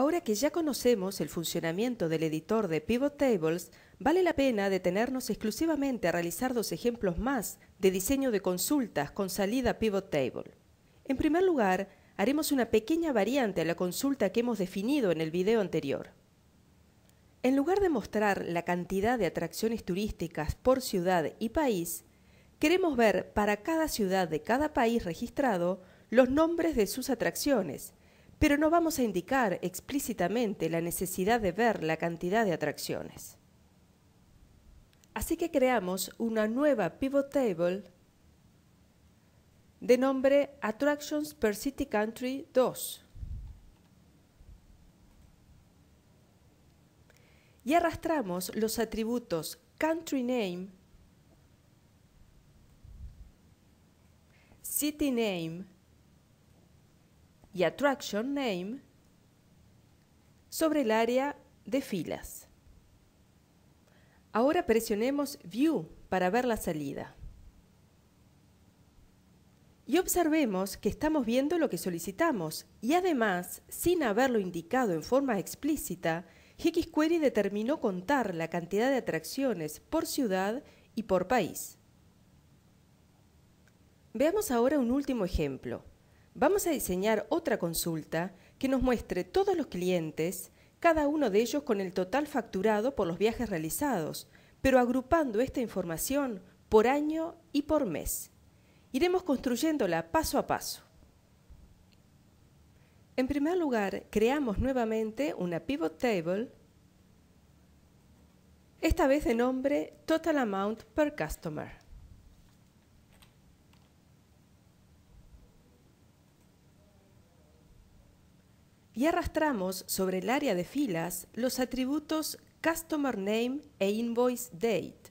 Ahora que ya conocemos el funcionamiento del editor de Pivot Tables, vale la pena detenernos exclusivamente a realizar dos ejemplos más de diseño de consultas con salida Pivot Table. En primer lugar, haremos una pequeña variante a la consulta que hemos definido en el video anterior. En lugar de mostrar la cantidad de atracciones turísticas por ciudad y país, queremos ver para cada ciudad de cada país registrado los nombres de sus atracciones, pero no vamos a indicar explícitamente la necesidad de ver la cantidad de atracciones. Así que creamos una nueva pivot table de nombre Attractions per City Country 2. Y arrastramos los atributos Country Name, City Name, y Attraction Name sobre el área de filas. Ahora presionemos View para ver la salida. Y observemos que estamos viendo lo que solicitamos y además, sin haberlo indicado en forma explícita, XQuery determinó contar la cantidad de atracciones por ciudad y por país. Veamos ahora un último ejemplo vamos a diseñar otra consulta que nos muestre todos los clientes, cada uno de ellos con el total facturado por los viajes realizados, pero agrupando esta información por año y por mes. Iremos construyéndola paso a paso. En primer lugar, creamos nuevamente una pivot table, esta vez de nombre Total Amount per Customer. y arrastramos sobre el área de filas los atributos Customer Name e Invoice Date.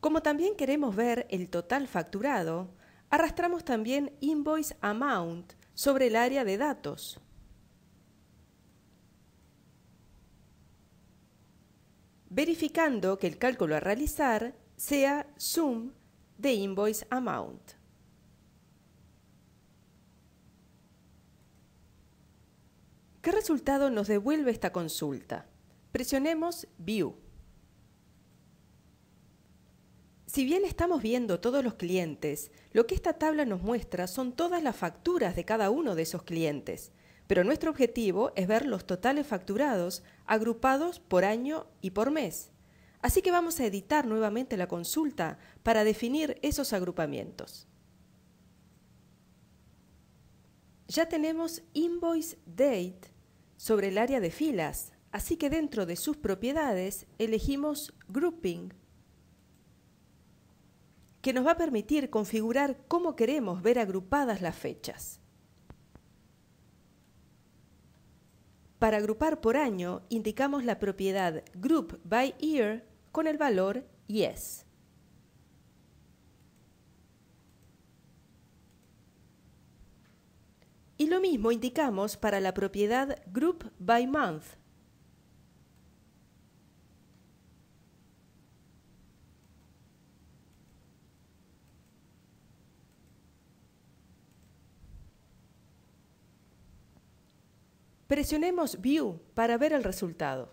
Como también queremos ver el total facturado, arrastramos también Invoice Amount sobre el área de datos. verificando que el cálculo a realizar sea sum de invoice amount. ¿Qué resultado nos devuelve esta consulta? Presionemos View. Si bien estamos viendo todos los clientes, lo que esta tabla nos muestra son todas las facturas de cada uno de esos clientes, pero nuestro objetivo es ver los totales facturados agrupados por año y por mes. Así que vamos a editar nuevamente la consulta para definir esos agrupamientos. Ya tenemos invoice date sobre el área de filas, así que dentro de sus propiedades elegimos grouping, que nos va a permitir configurar cómo queremos ver agrupadas las fechas. Para agrupar por año, indicamos la propiedad group by year con el valor yes. Y lo mismo indicamos para la propiedad group by month Presionemos View para ver el resultado.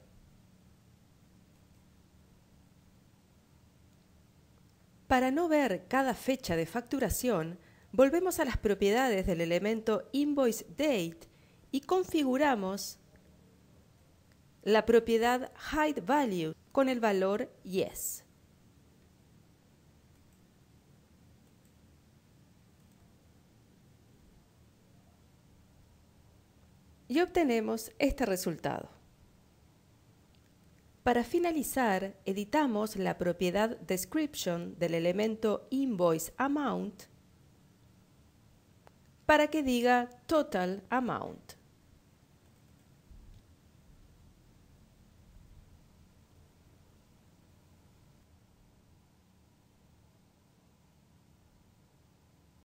Para no ver cada fecha de facturación, volvemos a las propiedades del elemento Invoice Date y configuramos la propiedad Hide Value con el valor Yes. y obtenemos este resultado. Para finalizar, editamos la propiedad description del elemento invoice amount para que diga total amount.